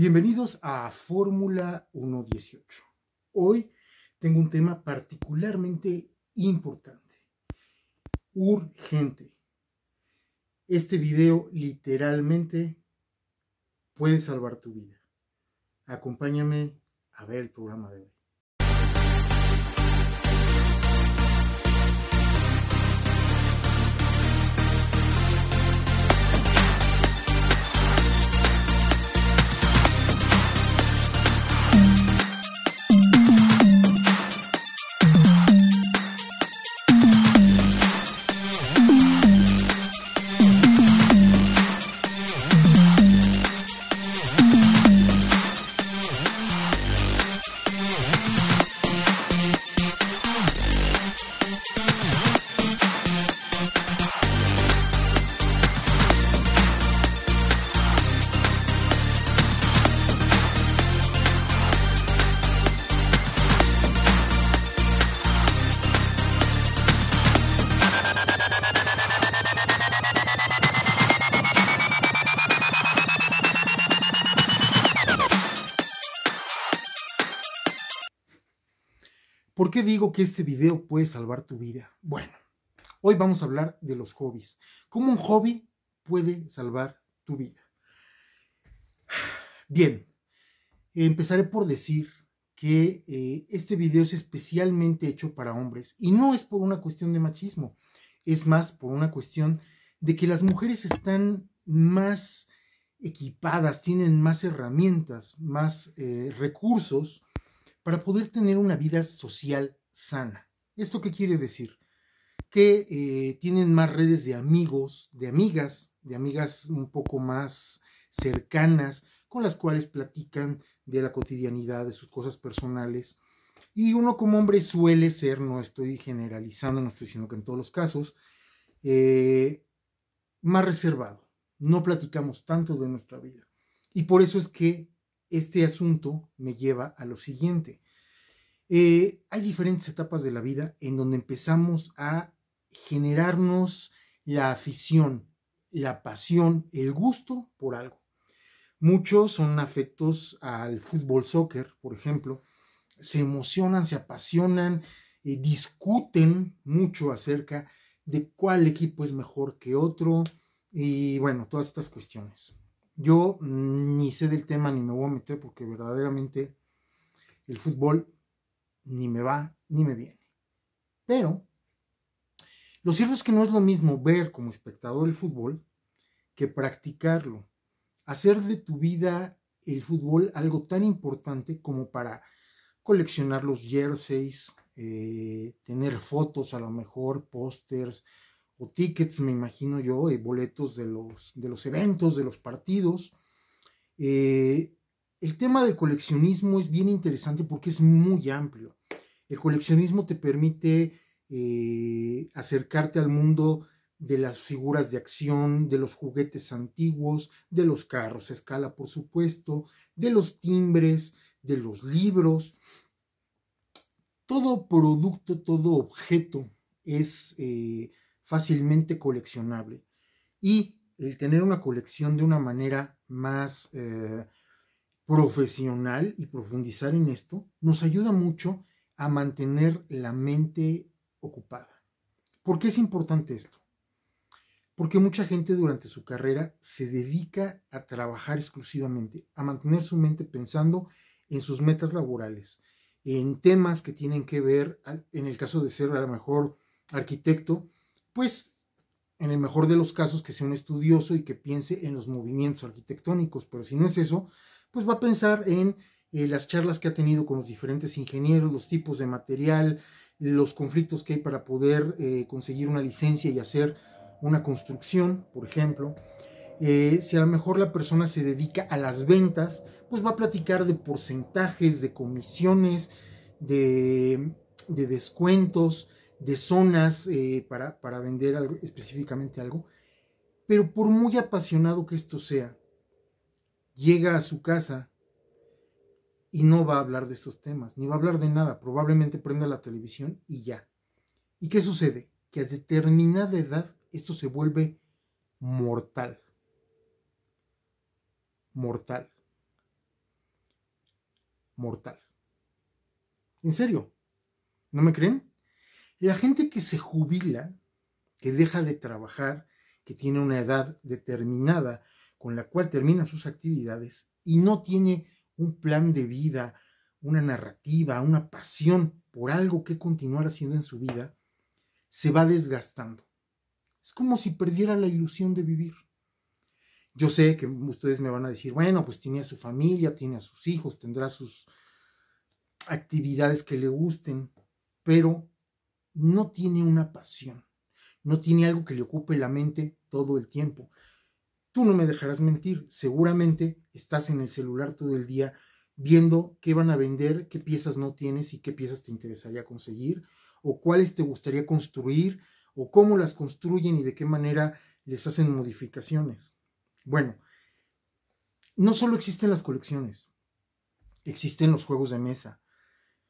Bienvenidos a Fórmula 1.18. Hoy tengo un tema particularmente importante, urgente. Este video literalmente puede salvar tu vida. Acompáñame a ver el programa de hoy. ¿Por qué digo que este video puede salvar tu vida? Bueno, hoy vamos a hablar de los hobbies. ¿Cómo un hobby puede salvar tu vida? Bien, empezaré por decir que eh, este video es especialmente hecho para hombres y no es por una cuestión de machismo, es más por una cuestión de que las mujeres están más equipadas, tienen más herramientas, más eh, recursos para poder tener una vida social sana. ¿Esto qué quiere decir? Que eh, tienen más redes de amigos, de amigas, de amigas un poco más cercanas, con las cuales platican de la cotidianidad, de sus cosas personales. Y uno como hombre suele ser, no estoy generalizando, no estoy diciendo que en todos los casos, eh, más reservado. No platicamos tanto de nuestra vida. Y por eso es que este asunto me lleva a lo siguiente. Eh, hay diferentes etapas de la vida en donde empezamos a generarnos la afición, la pasión, el gusto por algo. Muchos son afectos al fútbol soccer, por ejemplo. Se emocionan, se apasionan, y eh, discuten mucho acerca de cuál equipo es mejor que otro y bueno, todas estas cuestiones. Yo ni sé del tema ni me voy a meter porque verdaderamente el fútbol ni me va ni me viene. Pero lo cierto es que no es lo mismo ver como espectador el fútbol que practicarlo. Hacer de tu vida el fútbol algo tan importante como para coleccionar los jerseys, eh, tener fotos a lo mejor, pósters, o tickets, me imagino yo, eh, boletos de los, de los eventos, de los partidos. Eh, el tema del coleccionismo es bien interesante porque es muy amplio. El coleccionismo te permite eh, acercarte al mundo de las figuras de acción, de los juguetes antiguos, de los carros a escala, por supuesto, de los timbres, de los libros. Todo producto, todo objeto es fácilmente coleccionable. Y el tener una colección de una manera más eh, profesional y profundizar en esto nos ayuda mucho a mantener la mente ocupada. ¿Por qué es importante esto? Porque mucha gente durante su carrera se dedica a trabajar exclusivamente, a mantener su mente pensando en sus metas laborales, en temas que tienen que ver, en el caso de ser a lo mejor arquitecto, pues en el mejor de los casos que sea un estudioso y que piense en los movimientos arquitectónicos, pero si no es eso, pues va a pensar en eh, las charlas que ha tenido con los diferentes ingenieros, los tipos de material, los conflictos que hay para poder eh, conseguir una licencia y hacer una construcción, por ejemplo. Eh, si a lo mejor la persona se dedica a las ventas, pues va a platicar de porcentajes, de comisiones, de descuentos, de zonas eh, para, para, vender algo, específicamente algo, pero por muy apasionado que esto sea, llega a su casa y no va a hablar de estos temas, ni va a hablar de nada, probablemente prenda la televisión y ya. ¿Y qué sucede? Que a determinada edad esto se vuelve mortal. Mortal. Mortal. ¿En serio? ¿No me creen? La gente que se jubila, que deja de trabajar, que tiene una edad determinada con la cual termina sus actividades y no tiene un plan de vida, una narrativa, una pasión por algo que continuar haciendo en su vida, se va desgastando. Es como si perdiera la ilusión de vivir. Yo sé que ustedes me van a decir, bueno, pues tiene a su familia, tiene a sus hijos, tendrá sus actividades que le gusten, pero no tiene una pasión, no tiene algo que le ocupe la mente todo el tiempo. Tú no me dejarás mentir, seguramente estás en el celular todo el día viendo qué van a vender, qué piezas no tienes y qué piezas te interesaría conseguir, o cuáles te gustaría construir, o cómo las construyen y de qué manera les hacen modificaciones. Bueno, no solo existen las colecciones, existen los juegos de mesa,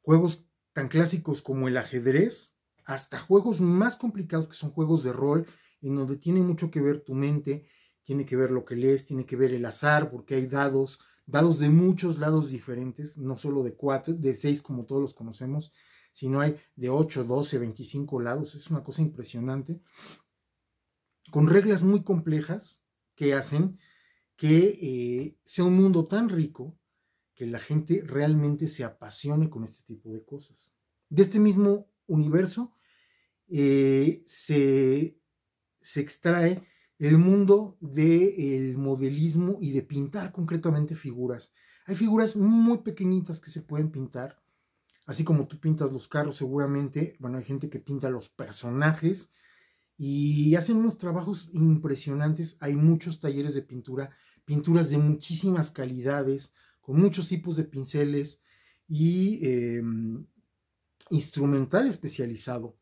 juegos tan clásicos como el ajedrez, hasta juegos más complicados que son juegos de rol, en donde tiene mucho que ver tu mente, tiene que ver lo que lees, tiene que ver el azar, porque hay dados, dados de muchos lados diferentes, no solo de cuatro, de seis como todos los conocemos, sino hay de 8, 12, 25 lados, es una cosa impresionante, con reglas muy complejas que hacen que eh, sea un mundo tan rico que la gente realmente se apasione con este tipo de cosas. De este mismo universo eh, se, extrae el mundo del modelismo y de pintar concretamente figuras. Hay figuras muy pequeñitas que se pueden pintar, así como tú pintas los carros seguramente, bueno, hay gente que pinta los personajes y hacen unos trabajos impresionantes, hay muchos talleres de pintura, pinturas de muchísimas calidades, con muchos tipos de pinceles y em, instrumental especializado,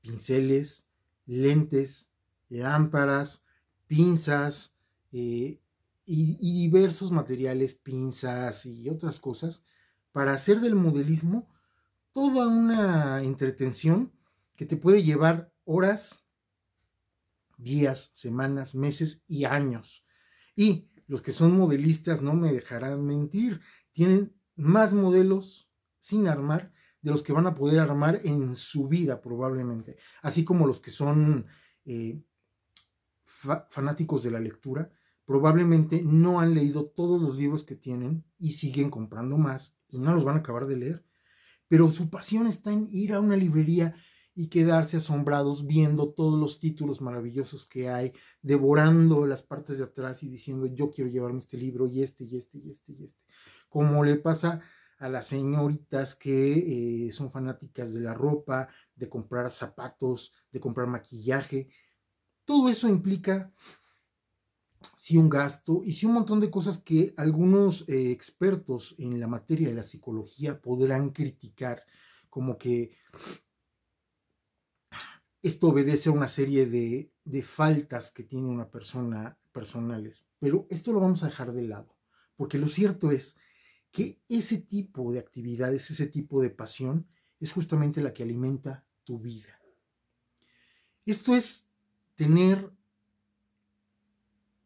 pinceles, lentes, eh, lámparas, pinzas eh, y diversos materiales, pinzas y otras cosas, para hacer del modelismo toda una entretención que te puede llevar horas, días, semanas, meses y años. Y los que son modelistas no me dejarán mentir, tienen más modelos sin armar de los que van a poder armar en su vida probablemente, así como los que son eh, fanáticos de la lectura, probablemente no han leído todos los libros que tienen y siguen comprando más y no los van a acabar de leer, pero su pasión está en ir a una librería y quedarse asombrados viendo todos los títulos maravillosos que hay, devorando las partes de atrás y diciendo yo quiero llevarme este libro y este y este y este y este, como le pasa a las señoritas que eh, son fanáticas de la ropa, de comprar zapatos, de comprar maquillaje. Todo eso implica, sí, un gasto y sí un montón de cosas que algunos eh, expertos en la materia de la psicología podrán criticar, como que esto obedece a una serie de, de faltas que tiene una persona personales. Pero esto lo vamos a dejar de lado, porque lo cierto es que ese tipo de actividades, ese tipo de pasión, es justamente la que alimenta tu vida. Esto es tener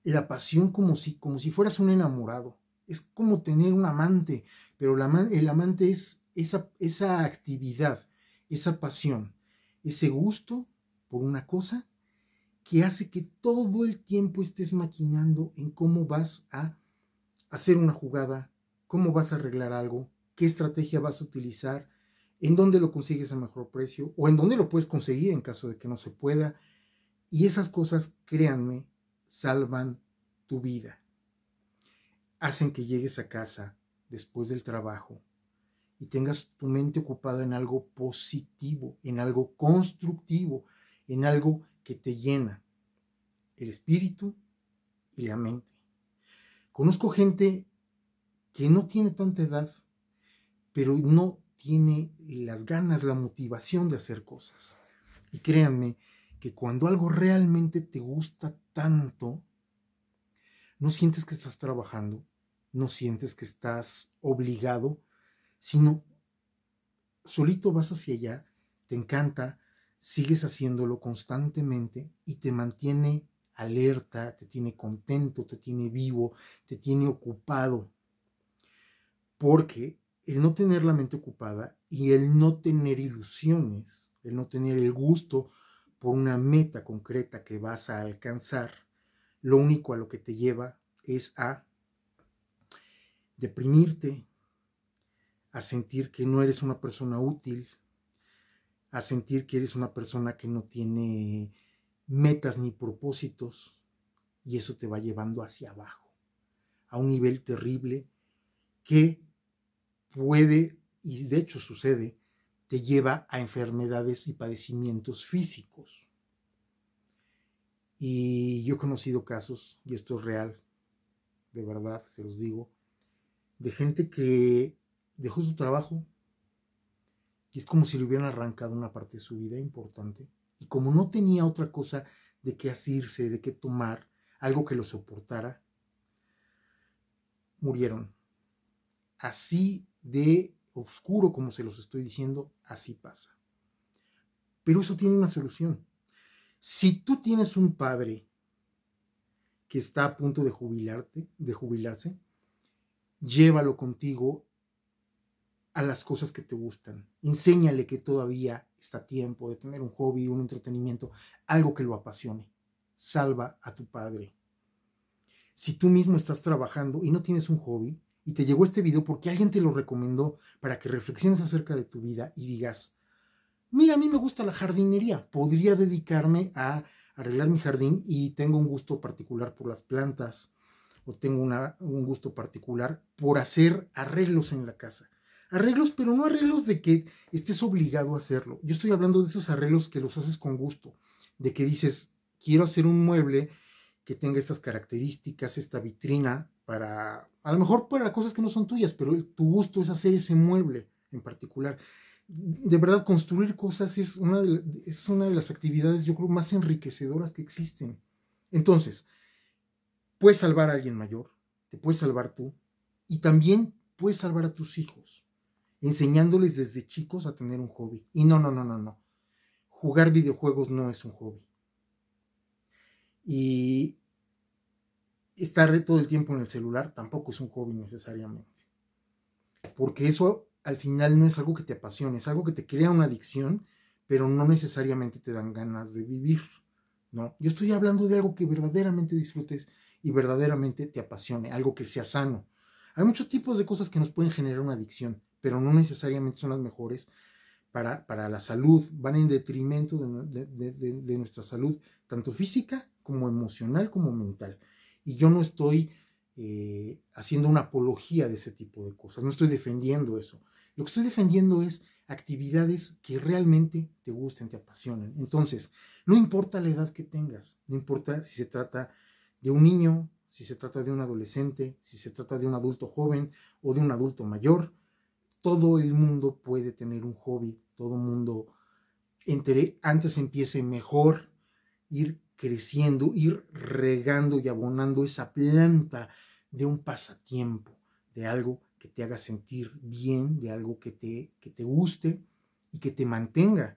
la pasión como si, como si fueras un enamorado. Es como tener un amante, pero el amante es esa, esa actividad, esa pasión, ese gusto por una cosa que hace que todo el tiempo estés maquinando en cómo vas a hacer una jugada, cómo vas a arreglar algo, qué estrategia vas a utilizar, en dónde lo consigues a mejor precio o en dónde lo puedes conseguir en caso de que no se pueda. Y esas cosas, créanme, salvan tu vida. Hacen que llegues a casa después del trabajo y tengas tu mente ocupada en algo positivo, en algo constructivo, en algo que te llena el espíritu y la mente. Conozco gente que no tiene tanta edad, pero no tiene las ganas, la motivación de hacer cosas. Y créanme que cuando algo realmente te gusta tanto, no sientes que estás trabajando, no sientes que estás obligado, sino solito vas hacia allá, te encanta, sigues haciéndolo constantemente y te mantiene alerta, te tiene contento, te tiene vivo, te tiene ocupado. Porque el no tener la mente ocupada y el no tener ilusiones, el no tener el gusto por una meta concreta que vas a alcanzar, lo único a lo que te lleva es a deprimirte, a sentir que no eres una persona útil, a sentir que eres una persona que no tiene metas ni propósitos, y eso te va llevando hacia abajo, a un nivel terrible que puede, y de hecho sucede, te lleva a enfermedades y padecimientos físicos. Y yo he conocido casos, y esto es real, de verdad, se los digo, de gente que dejó su trabajo y es como si le hubieran arrancado una parte de su vida importante. Y como no tenía otra cosa de qué asirse, de qué tomar, algo que lo soportara, murieron. Así de oscuro como se los estoy diciendo, así pasa. Pero eso tiene una solución. Si tú tienes un padre que está a punto de jubilarte, de jubilarse, llévalo contigo a las cosas que te gustan. Enséñale que todavía está tiempo de tener un hobby, un entretenimiento, algo que lo apasione. Salva a tu padre. Si tú mismo estás trabajando y no tienes un hobby, y te llegó este video porque alguien te lo recomendó para que reflexiones acerca de tu vida y digas, mira, a mí me gusta la jardinería, podría dedicarme a arreglar mi jardín y tengo un gusto particular por las plantas o tengo un gusto particular por hacer arreglos en la casa. Arreglos, pero no arreglos de que estés obligado a hacerlo. Yo estoy hablando de esos arreglos que los haces con gusto, de que dices, quiero hacer un mueble que tenga estas características, esta vitrina, para, a lo mejor para cosas que no son tuyas, pero tu gusto es hacer ese mueble en particular. De verdad, construir cosas es una de, es una de las actividades, yo creo, más enriquecedoras que existen. Entonces, puedes salvar a alguien mayor, te puedes salvar tú, y también puedes salvar a tus hijos, enseñándoles desde chicos a tener un hobby. Y no, no, no, no, no. Jugar videojuegos no es un hobby. Y estar todo el tiempo en el celular tampoco es un hobby necesariamente. Porque eso al final no es algo que te apasione, es algo que te crea una adicción, pero no necesariamente te dan ganas de vivir. No, yo estoy hablando de algo que verdaderamente disfrutes y verdaderamente te apasione, algo que sea sano. Hay muchos tipos de cosas que nos pueden generar una adicción, pero no necesariamente son las mejores para, la salud, van en detrimento de nuestra salud, tanto física como emocional como mental. Y yo no estoy eh, haciendo una apología de ese tipo de cosas, no estoy defendiendo eso. Lo que estoy defendiendo es actividades que realmente te gusten, te apasionan, Entonces, no importa la edad que tengas, no importa si se trata de un niño, si se trata de un adolescente, si se trata de un adulto joven o de un adulto mayor, todo el mundo puede tener un hobby, todo el mundo, antes empiece mejor, ir creciendo, ir regando y abonando esa planta de un pasatiempo, de algo que te haga sentir bien, de algo que te, te guste y que te mantenga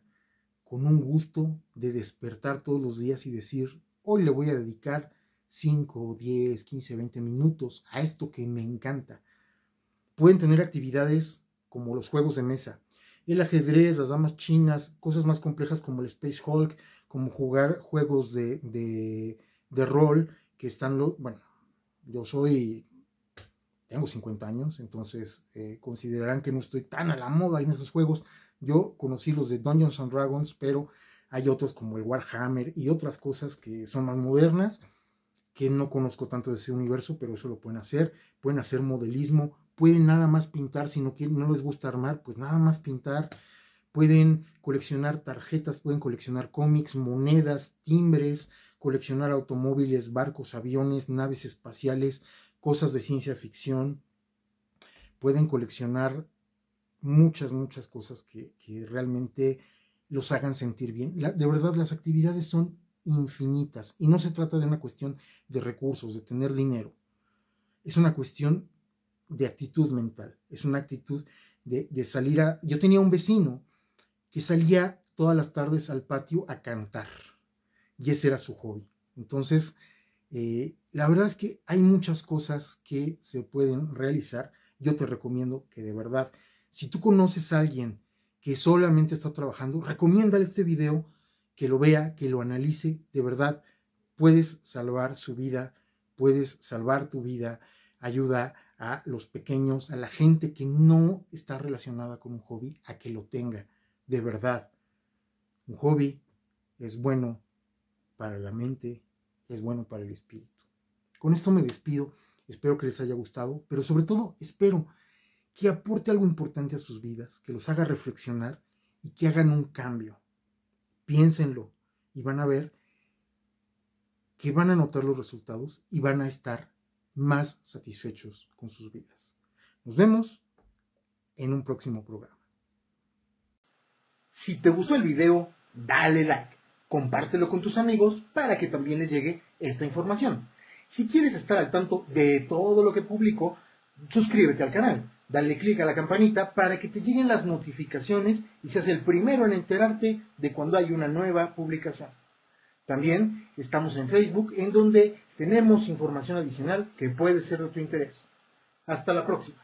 con un gusto de despertar todos los días y decir, hoy le voy a dedicar 5, 10, 15, 20 minutos a esto que me encanta. Pueden tener actividades como los juegos de mesa, el ajedrez, las damas chinas, cosas más complejas como el Space Hulk, como jugar juegos de, rol que están, lo, bueno, yo soy, tengo 50 años, entonces eh, considerarán que no estoy tan a la moda en esos juegos. Yo conocí los de Dungeons and Dragons, pero hay otros como el Warhammer y otras cosas que son más modernas, que no conozco tanto de ese universo, pero eso lo pueden hacer. Pueden hacer modelismo, pueden nada más pintar, si no, no les gusta armar, pues nada más pintar. Pueden coleccionar tarjetas, pueden coleccionar cómics, monedas, timbres, coleccionar automóviles, barcos, aviones, naves espaciales, cosas de ciencia ficción. Pueden coleccionar muchas, muchas cosas que, realmente los hagan sentir bien. de verdad, las actividades son infinitas y no se trata de una cuestión de recursos, de tener dinero. Es una cuestión de actitud mental, es una actitud de, salir a... Yo tenía un vecino que salía todas las tardes al patio a cantar y ese era su hobby. Entonces, eh, la verdad es que hay muchas cosas que se pueden realizar. Yo te recomiendo que de verdad, si tú conoces a alguien que solamente está trabajando, recomiéndale este video, que lo vea, que lo analice. De verdad, puedes salvar su vida, puedes salvar tu vida, ayuda a los pequeños, a la gente que no está relacionada con un hobby, a que lo tenga, de verdad. Un hobby es bueno para la mente, es bueno para el espíritu. Con esto me despido, espero que les haya gustado, pero sobre todo espero que aporte algo importante a sus vidas, que los haga reflexionar y que hagan un cambio. Piénsenlo y van a ver que van a notar los resultados y van a estar más satisfechos con sus vidas. Nos vemos en un próximo programa. Si te gustó el video, dale like, compártelo con tus amigos para que también les llegue esta información. Si quieres estar al tanto de todo lo que publico, suscríbete al canal, dale clic a la campanita para que te lleguen las notificaciones y seas el primero en enterarte de cuando hay una nueva publicación. También estamos en Facebook, en donde tenemos información adicional que puede ser de tu interés. Hasta la próxima.